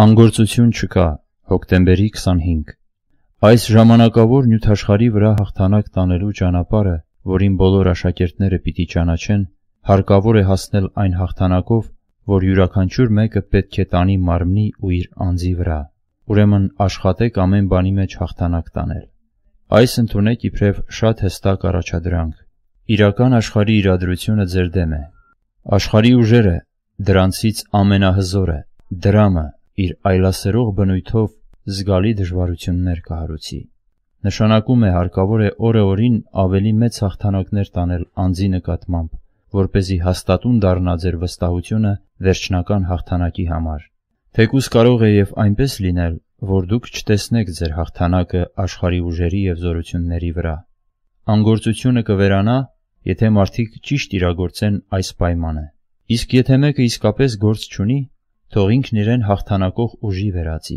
Անգործություն չկա, հոկտեմբերի 25 Այս ժամանակավոր նյութաշխարի վրա հաղթանակ տանելու ճանապարը, որին բոլոր աշակերտները պիտի ճանաչեն, հարկավոր է հասնել այն հաղթանակով, որ յուրաքանչյուր մեկը պետք է տանի մարմնի ու իր անձի վրա։ Ուրեմն աշխատեք ամեն բանի մեջ հաղթանակ տանել։ Այս ընդունեք իբրև շատ հստակ առաջադրանք։ Իրական աշխարհի իրադրությունը ձեր դեմ է։ Աշխարհի ուժերը, դրանցից ամենահզորը, դրամը, իր այլասերող բնույթով զգալի դժվարություններ կհարուցի։ Նշանակում է հարկավոր է օրը-օրին ավելի մեծ հաղթանակներ տանել անձի նկատմամբ, որ เป զի հաստատուն դառնա ձեր վստահությունը վերջնական հաղթանակի համար։ Թեկուզ կարող է եւ այնպես լինել, որ դուք չտեսնեք ձեր հաղթանակը աշխարհի ուժերի եւ զորությունների վրա։ Անգործությունը կվերանա, եթե մարդիկ ճիշտ իրագործեն այս պայմանը։ Իսկ եթե մեկը իսկապես գործ չունի, թող ինքն իրեն հաղթանակող ուժի վերածի,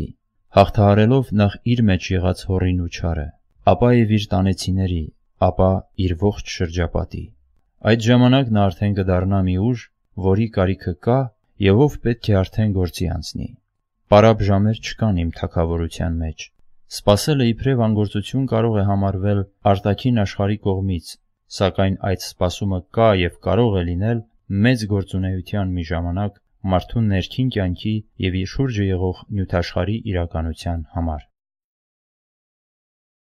հաղթահարելով նախ իր մեջ եղած հորին ու չարը, ապա և իր տանեցիների, ապա իր ողջ շրջապատի։ Այդ ժամանակ նա արդեն կդառնա մի ուժ, որի կարիքը կա և ով պետք է արդեն գործի անցնի։ Պարապ ժամեր չկան իմ թակավորության մեջ։ Սպասելը իբրև անգործություն կարող է համարվել արտաքին աշխարհի կողմից, սակայն այդ սպասումը կա և կարող է լինել մեծ գործունեության մի ժամանակ մարդու ներքին կյանքի եւ իր շուրջը եղող նյութաշխարհի իրականության համար։